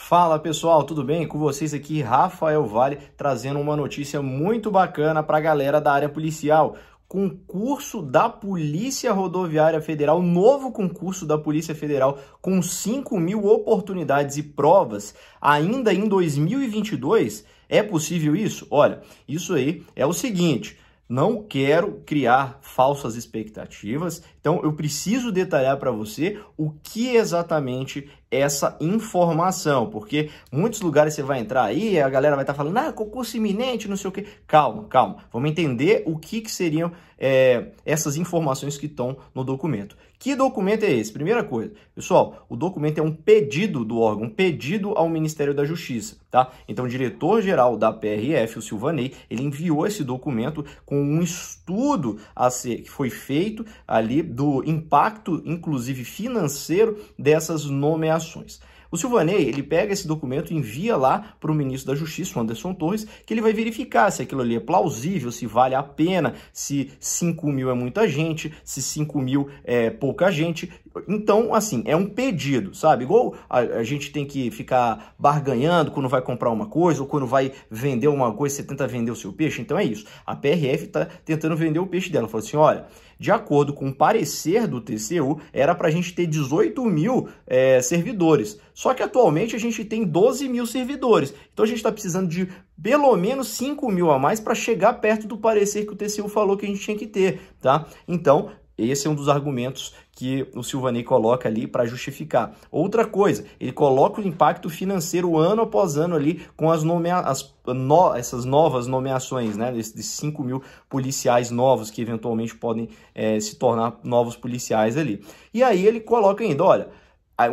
Fala pessoal, tudo bem? Com vocês aqui, Rafael Vale, trazendo uma notícia muito bacana para a galera da área policial. Concurso da Polícia Rodoviária Federal, novo concurso da Polícia Federal com 5 mil oportunidades e provas ainda em 2022. É possível isso? Olha, isso aí é o seguinte. Não quero criar falsas expectativas, então eu preciso detalhar para você o que exatamente essa informação, porque muitos lugares você vai entrar aí, a galera vai estar tá falando, ah, concurso iminente, não sei o quê. Calma, calma. Vamos entender o que, que seriam é, essas informações que estão no documento. Que documento é esse? Primeira coisa, pessoal, o documento é um pedido do órgão, um pedido ao Ministério da Justiça, tá? Então, o diretor-geral da PRF, o Silvanei, ele enviou esse documento com um estudo a ser, que foi feito ali do impacto, inclusive financeiro, dessas nomeações ações. O Silvanei, ele pega esse documento e envia lá para o ministro da Justiça, o Anderson Torres, que ele vai verificar se aquilo ali é plausível, se vale a pena, se 5 mil é muita gente, se 5 mil é pouca gente. Então, assim, é um pedido, sabe? Igual a, a gente tem que ficar barganhando quando vai comprar uma coisa ou quando vai vender uma coisa, você tenta vender o seu peixe. Então é isso. A PRF está tentando vender o peixe dela. Falou assim: olha. De acordo com o parecer do TCU, era para a gente ter 18 mil é, servidores. Só que atualmente a gente tem 12 mil servidores. Então a gente está precisando de pelo menos 5 mil a mais para chegar perto do parecer que o TCU falou que a gente tinha que ter, tá? Então, esse é um dos argumentos que o Silvani coloca ali para justificar. Outra coisa, ele coloca o impacto financeiro ano após ano ali com as, nomea as no essas novas nomeações, né? Desses 5 mil policiais novos que eventualmente podem é, se tornar novos policiais ali. E aí ele coloca ainda, olha,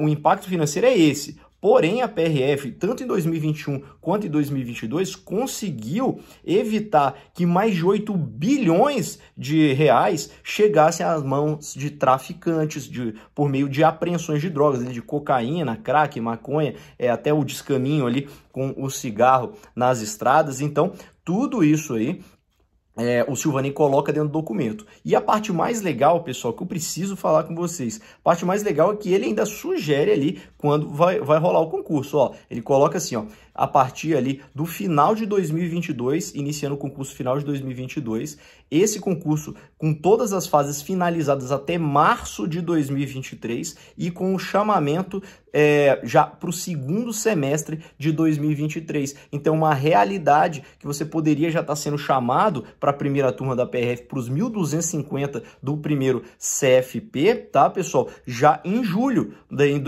o impacto financeiro é esse. Porém, a PRF, tanto em 2021 quanto em 2022, conseguiu evitar que mais de 8 bilhões de reais chegassem às mãos de traficantes de, por meio de apreensões de drogas, né, de cocaína, crack, maconha, é, até o descaminho ali com o cigarro nas estradas. Então, tudo isso aí é, o Silvani coloca dentro do documento. E a parte mais legal, pessoal, que eu preciso falar com vocês, a parte mais legal é que ele ainda sugere ali quando vai, vai rolar o concurso. Ó, ele coloca assim, ó, a partir ali do final de 2022, iniciando o concurso final de 2022, esse concurso com todas as fases finalizadas até março de 2023 e com o chamamento é, já para o segundo semestre de 2023. Então, uma realidade que você poderia já estar tá sendo chamado para a primeira turma da PRF para os 1.250 do primeiro CFP, tá, pessoal? Já em julho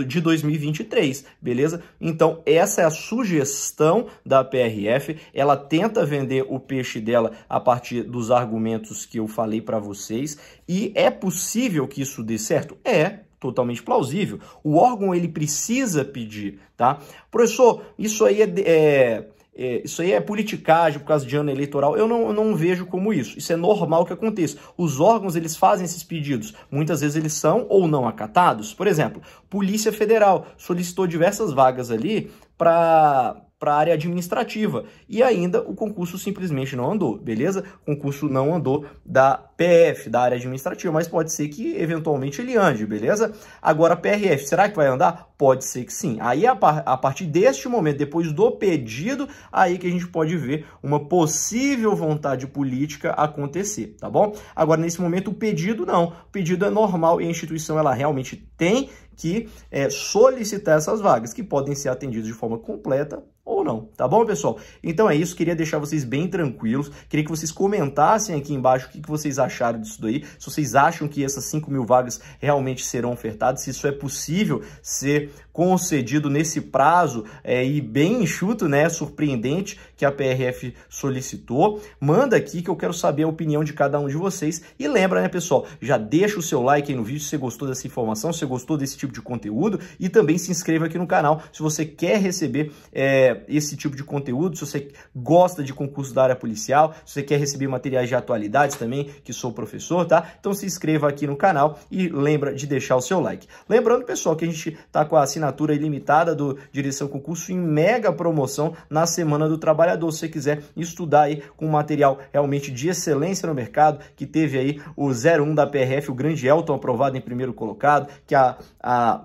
de 2023, beleza? Então, essa é a sugestão da PRF. Ela tenta vender o peixe dela a partir dos argumentos que eu falei para vocês. E é possível que isso dê certo? É, totalmente plausível. O órgão ele precisa pedir, tá? Professor, isso aí é, é, é isso aí é politicagem por causa de ano eleitoral. Eu não, eu não vejo como isso. Isso é normal que aconteça. Os órgãos eles fazem esses pedidos. Muitas vezes eles são ou não acatados. Por exemplo, Polícia Federal solicitou diversas vagas ali para para a área administrativa. E ainda o concurso simplesmente não andou, beleza? O concurso não andou da PF, da área administrativa, mas pode ser que eventualmente ele ande, beleza? Agora, PRF, será que vai andar? Pode ser que sim. Aí, a, par a partir deste momento, depois do pedido, aí que a gente pode ver uma possível vontade política acontecer, tá bom? Agora, nesse momento, o pedido não. O pedido é normal e a instituição ela realmente tem que é, solicitar essas vagas, que podem ser atendidas de forma completa ou não, tá bom, pessoal? Então é isso, queria deixar vocês bem tranquilos, queria que vocês comentassem aqui embaixo o que, que vocês acharam disso daí, se vocês acham que essas 5 mil vagas realmente serão ofertadas, se isso é possível ser concedido nesse prazo é, e bem enxuto, né, surpreendente, que a PRF solicitou. Manda aqui que eu quero saber a opinião de cada um de vocês. E lembra, né, pessoal, já deixa o seu like aí no vídeo se você gostou dessa informação, se você gostou desse tipo de conteúdo e também se inscreva aqui no canal se você quer receber é, esse tipo de conteúdo, se você gosta de concurso da área policial, se você quer receber materiais de atualidades também, que sou professor, tá? Então se inscreva aqui no canal e lembra de deixar o seu like. Lembrando, pessoal, que a gente tá com a a assinatura ilimitada do Direção Concurso em mega promoção na Semana do Trabalhador. Se você quiser estudar aí com material realmente de excelência no mercado, que teve aí o 01 da PRF, o grande Elton aprovado em primeiro colocado, que a, a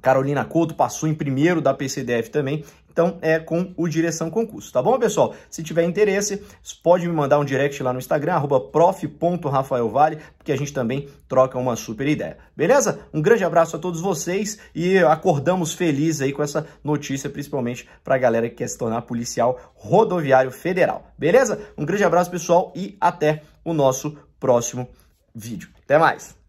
Carolina Couto passou em primeiro da PCDF também. Então é com o Direção Concurso, tá bom, pessoal? Se tiver interesse, pode me mandar um direct lá no Instagram, arroba prof.rafaelvale, porque a gente também troca uma super ideia. Beleza? Um grande abraço a todos vocês e acordamos felizes aí com essa notícia, principalmente para a galera que quer se tornar policial rodoviário federal. Beleza? Um grande abraço, pessoal, e até o nosso próximo vídeo. Até mais!